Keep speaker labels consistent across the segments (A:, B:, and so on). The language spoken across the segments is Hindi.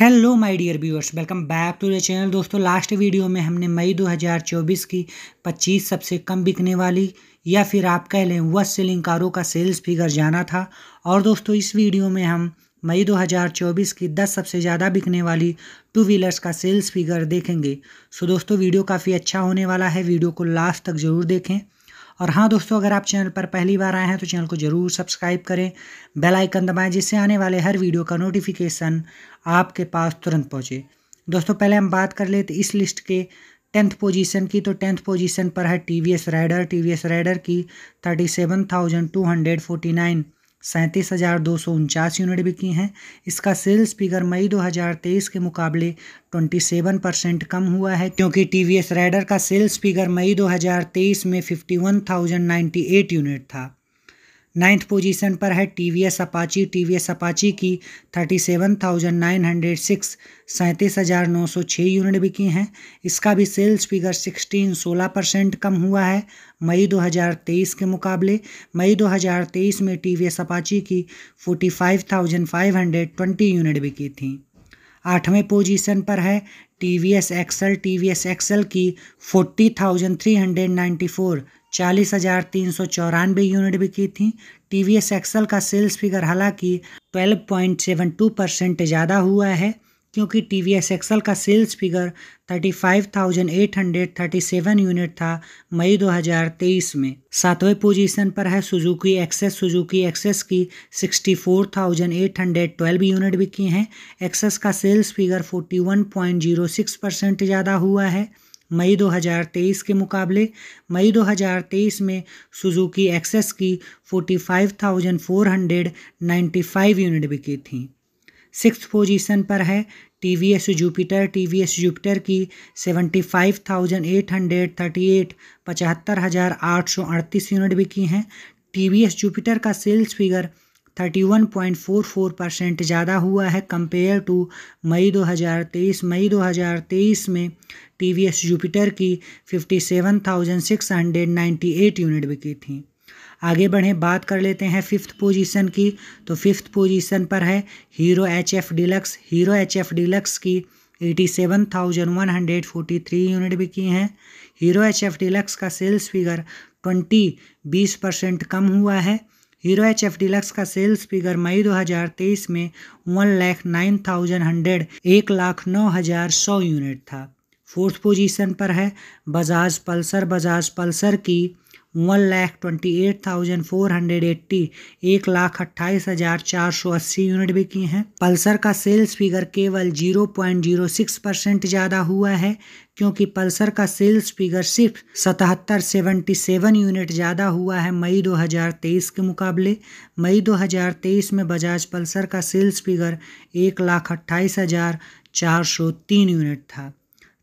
A: hello my dear viewers welcome back to the channel दोस्तों लास्ट वीडियो में हमने मई 2024 की 25 सबसे कम बिकने वाली या फिर आप कह लें वह सेलिंग कारों का सेल्स फिगर जाना था और दोस्तों इस वीडियो में हम मई 2024 की 10 सबसे ज़्यादा बिकने वाली टू व्हीलर्स का सेल्स फिगर देखेंगे सो दोस्तों वीडियो काफ़ी अच्छा होने वाला है वीडियो को लास्ट तक ज़रूर देखें और हाँ दोस्तों अगर आप चैनल पर पहली बार आए हैं तो चैनल को ज़रूर सब्सक्राइब करें बेल आइकन दबाएं जिससे आने वाले हर वीडियो का नोटिफिकेशन आपके पास तुरंत पहुँचे दोस्तों पहले हम बात कर लेते इस लिस्ट के टेंथ पोजीशन की तो टेंथ पोजीशन पर है T V S Rider T V S Rider की thirty seven thousand two hundred forty nine सैंतीस हज़ार दो सौ उनचास यूनिट बिकी हैं इसका सेल्स फिगर मई 2023 के मुकाबले 27 परसेंट कम हुआ है क्योंकि टी वी एस राइडर का सेल्स फिगर मई 2023 में 51,098 यूनिट था नाइन्थ पोजीशन पर है T V S Apache T V S Apache की thirty seven thousand nine hundred six सैंतीस हज़ार नौ सौ छः यूनिट बिकी हैं इसका भी सेल्स फिगर सिक्सटीन सोलह परसेंट कम हुआ है मई 2023 के मुकाबले मई 2023 में टी वी एस अपाची की forty five thousand five hundred twenty unit बिकी थी आठवें पोजीशन पर है T V S XL T V S XL की forty thousand three hundred ninety four चालीस हज़ार तीन सौ चौरानवे यूनिट बिकी थी टी वी एस एक्सल का सेल्स फिगर हालांकि twelve point seven two percent ज़्यादा हुआ है क्योंकि टी वी एस एक्सल का sales figure thirty five thousand eight hundred thirty seven unit था मई दो हज़ार तेईस में सातवें पोजीशन पर है सुजुकी एक्सेस सुजुकी एक्सेस की sixty four thousand eight hundred twelve unit बिकी हैं एक्सेस का sales figure forty one point zero six percent ज़्यादा हुआ है मई 2023 के मुकाबले मई 2023 में सुजुकी एक्सेस की 45,495 यूनिट बिकी थी सिक्स पोजीशन पर है T V S Jupiter T V S Jupiter की seventy five thousand eight hundred thirty eight पचहत्तर हज़ार आठ सौ अड़तीस यूनिट बिकी हैं टी वी एस जुपिटर का सेल्स फिगर 31.44 परसेंट ज़्यादा हुआ है कंपेयर टू मई 2023 मई 2023 में टी वी एस जुपिटर की 57,698 यूनिट बिकी थी आगे बढ़ें बात कर लेते हैं फिफ्थ पोजीशन की तो फिफ्थ पोजीशन पर है Hero H F Deluxe Hero H F Deluxe की eighty seven thousand one hundred forty three unit बिकी हैं हीरो एच एफ डिलक्स का सेल्स फिगर ट्वेंटी बीस परसेंट कम हुआ है हीरो एच एफ डिलक्स का सेल्स फिगर मई 2023 में one lakh nine thousand hundred एक लाख नौ हज़ार सौ यूनिट था फोर्थ पोजीशन पर है बजाज पल्सर बजाज पल्सर की one lakh twenty eight thousand four hundred eighty एक लाख अट्ठाईस हज़ार चार सौ अस्सी यूनिट बिकी हैं पल्सर का सेल्स फिगर केवल zero point zero six percent ज़्यादा हुआ है क्योंकि पल्सर का सेल्स फिगर सिर्फ सतहत्तर सेवेंटी सेवन यूनिट ज़्यादा हुआ है मई दो हजार तेईस के मुकाबले मई दो हजार तेईस में बजाज पल्सर का सेल्स फिगर एक लाख अट्ठाईस हज़ार चार सौ तीन यूनिट था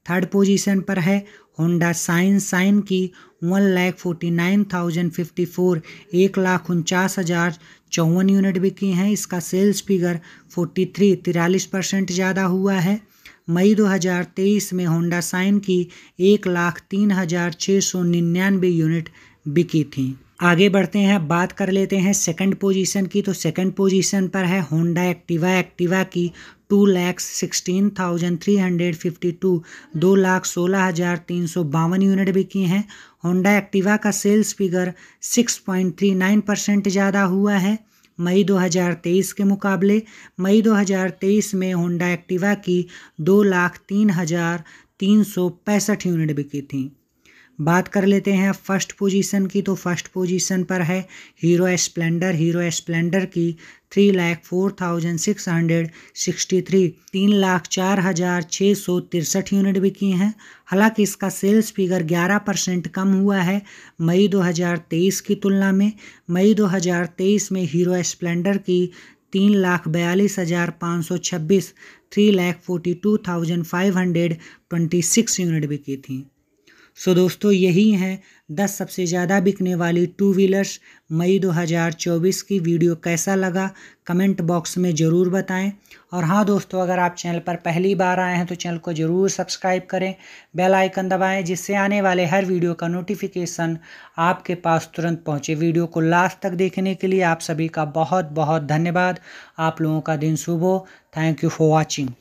A: थर्ड पोजीशन पर है होंडा साइन साइन की one lakh forty nine thousand fifty four एक लाख उनचास हज़ार चौवन यूनिट बिकी हैं इसका सेल्स फिगर फोर्टी थ्री तिरालीस परसेंट ज़्यादा हुआ है मई 2023 में होंडा साइन की एक लाख तीन हज़ार छः सौ निन्यानवे यूनिट बिकी थी आगे बढ़ते हैं बात कर लेते हैं सेकंड पोजीशन की तो सेकंड पोजीशन पर है होंडा एक्टिवा एक्टिवा की two lakhs sixteen thousand three hundred fifty two दो लाख सोलह हज़ार तीन सौ बावन यूनिट बिकी हैं होंडा एक्टिवा का sales figure six point three nine percent ज़्यादा हुआ है मई 2023 के मुकाबले मई 2023 में होंडा एक्टिवा की दो लाख तीन हज़ार तीन सौ पैंसठ यूनिट बिकी थी बात कर लेते हैं फर्स्ट पोजीशन की तो फर्स्ट पोजीशन पर है हीरो स्प्लेंडर हीरो स्प्लेंडर की three lakh four thousand six hundred sixty three तीन लाख चार हज़ार छः सौ तिरसठ यूनिट बिकी हैं हालांकि इसका सेल्स फिगर ग्यारह परसेंट कम हुआ है मई दो हजार तेईस की तुलना में मई दो हजार तेईस में हीरो स्प्लेंडर की तीन लाख बयालीस हज़ार पाँच सौ छब्बीस three lakh forty two thousand five hundred twenty six unit बिकी थी सो दोस्तों यही हैं दस सबसे ज़्यादा बिकने वाली टू व्हीलर्स मई 2024 की वीडियो कैसा लगा कमेंट बॉक्स में ज़रूर बताएं और हाँ दोस्तों अगर आप चैनल पर पहली बार आए हैं तो चैनल को ज़रूर सब्सक्राइब करें बेल आइकन दबाएं जिससे आने वाले हर वीडियो का नोटिफिकेशन आपके पास तुरंत पहुंचे वीडियो को लास्ट तक देखने के लिए आप सभी का बहुत बहुत धन्यवाद आप लोगों का दिन शुभ हो थैंक यू फॉर वॉचिंग